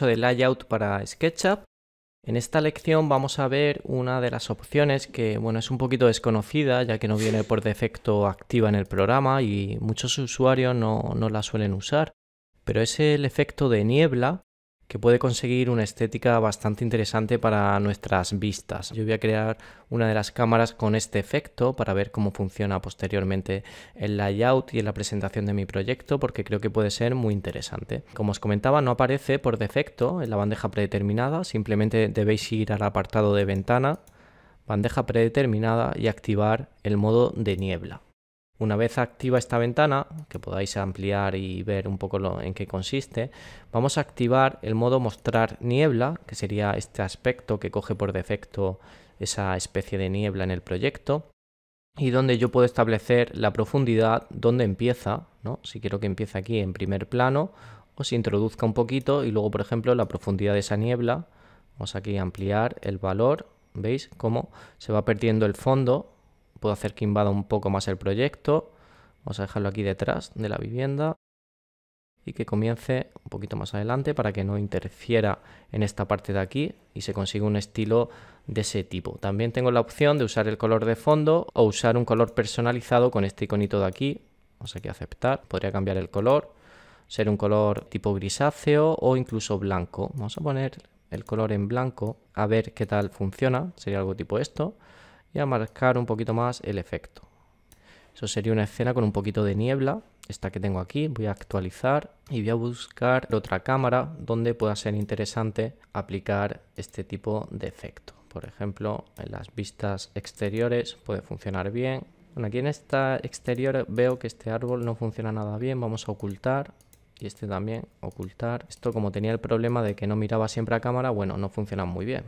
de layout para SketchUp. En esta lección vamos a ver una de las opciones que bueno, es un poquito desconocida ya que no viene por defecto activa en el programa y muchos usuarios no, no la suelen usar, pero es el efecto de niebla que puede conseguir una estética bastante interesante para nuestras vistas. Yo voy a crear una de las cámaras con este efecto para ver cómo funciona posteriormente el layout y en la presentación de mi proyecto porque creo que puede ser muy interesante. Como os comentaba no aparece por defecto en la bandeja predeterminada, simplemente debéis ir al apartado de ventana, bandeja predeterminada y activar el modo de niebla. Una vez activa esta ventana, que podáis ampliar y ver un poco lo, en qué consiste, vamos a activar el modo mostrar niebla, que sería este aspecto que coge por defecto esa especie de niebla en el proyecto, y donde yo puedo establecer la profundidad donde empieza, ¿no? si quiero que empiece aquí en primer plano, o si introduzca un poquito y luego, por ejemplo, la profundidad de esa niebla, vamos aquí a ampliar el valor, veis cómo se va perdiendo el fondo Puedo hacer que invada un poco más el proyecto. Vamos a dejarlo aquí detrás de la vivienda y que comience un poquito más adelante para que no interfiera en esta parte de aquí y se consiga un estilo de ese tipo. También tengo la opción de usar el color de fondo o usar un color personalizado con este iconito de aquí. Vamos aquí a aceptar, podría cambiar el color, ser un color tipo grisáceo o incluso blanco. Vamos a poner el color en blanco a ver qué tal funciona, sería algo tipo esto y a marcar un poquito más el efecto. Eso sería una escena con un poquito de niebla, esta que tengo aquí, voy a actualizar y voy a buscar otra cámara donde pueda ser interesante aplicar este tipo de efecto. Por ejemplo, en las vistas exteriores puede funcionar bien. Bueno, aquí en esta exterior veo que este árbol no funciona nada bien, vamos a ocultar y este también, ocultar. Esto como tenía el problema de que no miraba siempre a cámara, bueno, no funciona muy bien.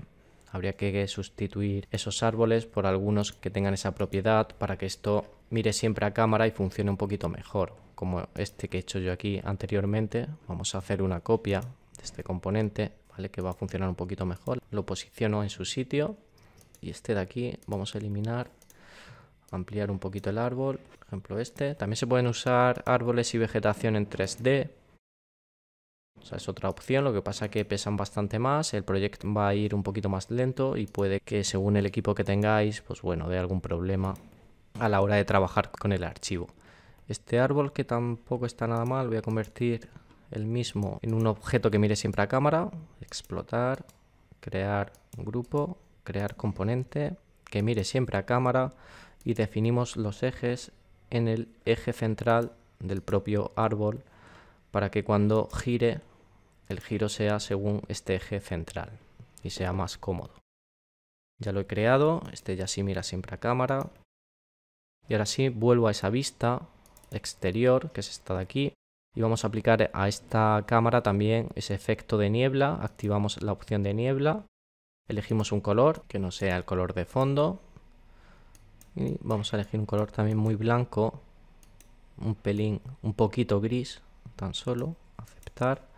Habría que sustituir esos árboles por algunos que tengan esa propiedad para que esto mire siempre a cámara y funcione un poquito mejor. Como este que he hecho yo aquí anteriormente, vamos a hacer una copia de este componente, ¿vale? Que va a funcionar un poquito mejor. Lo posiciono en su sitio y este de aquí vamos a eliminar ampliar un poquito el árbol, por ejemplo este. También se pueden usar árboles y vegetación en 3D es otra opción, lo que pasa que pesan bastante más, el proyecto va a ir un poquito más lento y puede que según el equipo que tengáis, pues bueno, dé algún problema a la hora de trabajar con el archivo. Este árbol que tampoco está nada mal, voy a convertir el mismo en un objeto que mire siempre a cámara, explotar, crear grupo, crear componente, que mire siempre a cámara y definimos los ejes en el eje central del propio árbol para que cuando gire el giro sea según este eje central y sea más cómodo. Ya lo he creado, este ya sí mira siempre a cámara. Y ahora sí vuelvo a esa vista exterior, que es esta de aquí, y vamos a aplicar a esta cámara también ese efecto de niebla. Activamos la opción de niebla, elegimos un color que no sea el color de fondo. Y vamos a elegir un color también muy blanco, un pelín, un poquito gris, tan solo, aceptar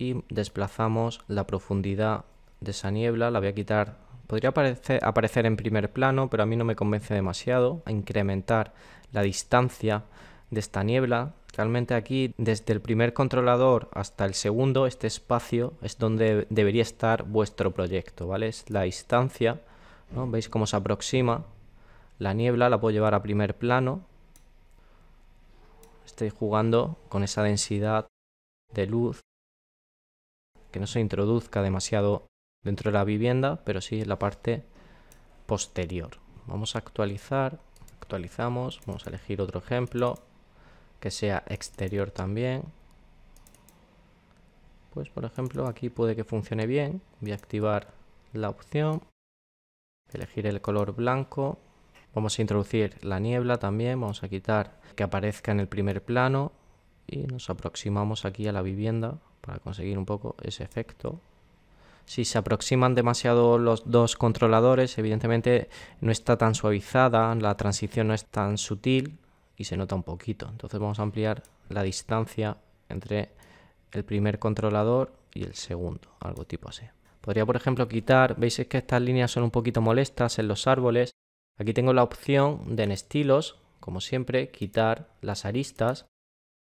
y desplazamos la profundidad de esa niebla, la voy a quitar, podría aparecer, aparecer en primer plano, pero a mí no me convence demasiado, a incrementar la distancia de esta niebla. Realmente aquí, desde el primer controlador hasta el segundo, este espacio es donde debería estar vuestro proyecto, ¿vale? Es la distancia, ¿no? ¿Veis cómo se aproxima? La niebla la puedo llevar a primer plano. Estoy jugando con esa densidad de luz que no se introduzca demasiado dentro de la vivienda, pero sí en la parte posterior. Vamos a actualizar, actualizamos, vamos a elegir otro ejemplo que sea exterior también. Pues por ejemplo aquí puede que funcione bien, voy a activar la opción, elegir el color blanco, vamos a introducir la niebla también, vamos a quitar que aparezca en el primer plano, y nos aproximamos aquí a la vivienda para conseguir un poco ese efecto. Si se aproximan demasiado los dos controladores, evidentemente no está tan suavizada, la transición no es tan sutil y se nota un poquito. Entonces vamos a ampliar la distancia entre el primer controlador y el segundo, algo tipo así. Podría, por ejemplo, quitar, veis que estas líneas son un poquito molestas en los árboles. Aquí tengo la opción de en estilos, como siempre, quitar las aristas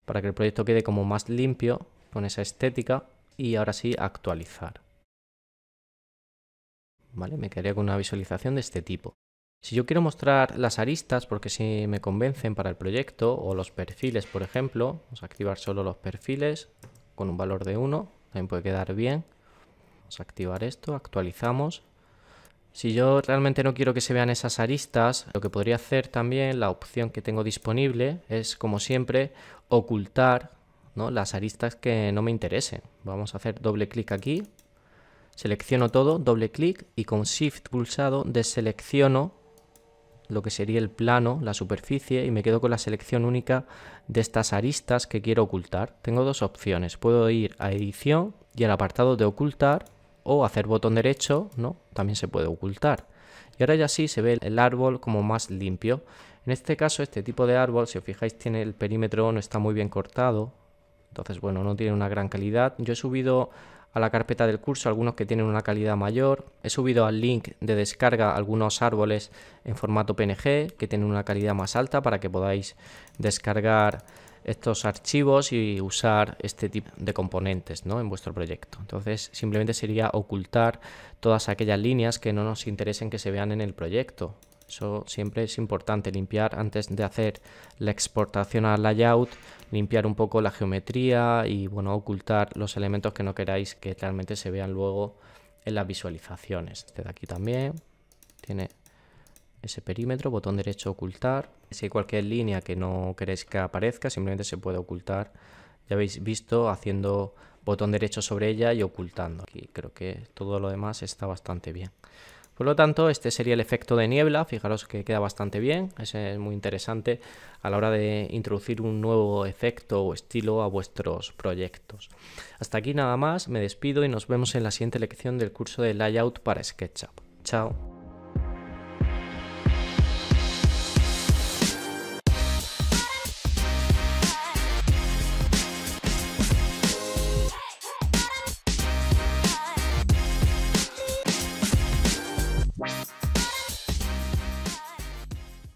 para que el proyecto quede como más limpio con esa estética y ahora sí actualizar. Vale, me quedaría con una visualización de este tipo. Si yo quiero mostrar las aristas porque si me convencen para el proyecto o los perfiles, por ejemplo, vamos a activar solo los perfiles con un valor de 1, también puede quedar bien. Vamos a activar esto, actualizamos si yo realmente no quiero que se vean esas aristas, lo que podría hacer también, la opción que tengo disponible, es como siempre ocultar las aristas que no me interesen. Vamos a hacer doble clic aquí, selecciono todo, doble clic y con Shift pulsado deselecciono lo que sería el plano, la superficie y me quedo con la selección única de estas aristas que quiero ocultar. Tengo dos opciones, puedo ir a edición y al apartado de ocultar o hacer botón derecho, ¿no? También se puede ocultar. Y ahora ya sí se ve el árbol como más limpio. En este caso, este tipo de árbol, si os fijáis, tiene el perímetro, no está muy bien cortado. Entonces, bueno, no tiene una gran calidad. Yo he subido a la carpeta del curso algunos que tienen una calidad mayor. He subido al link de descarga algunos árboles en formato PNG que tienen una calidad más alta para que podáis descargar estos archivos y usar este tipo de componentes ¿no? en vuestro proyecto. Entonces simplemente sería ocultar todas aquellas líneas que no nos interesen que se vean en el proyecto. Eso siempre es importante, limpiar antes de hacer la exportación al layout, limpiar un poco la geometría y bueno, ocultar los elementos que no queráis que realmente se vean luego en las visualizaciones. Este de aquí también tiene ese perímetro, botón derecho ocultar. Si hay cualquier línea que no queréis que aparezca, simplemente se puede ocultar. Ya habéis visto haciendo botón derecho sobre ella y ocultando. Aquí creo que todo lo demás está bastante bien. Por lo tanto, este sería el efecto de niebla. Fijaros que queda bastante bien. es muy interesante a la hora de introducir un nuevo efecto o estilo a vuestros proyectos. Hasta aquí nada más. Me despido y nos vemos en la siguiente lección del curso de Layout para SketchUp. Chao.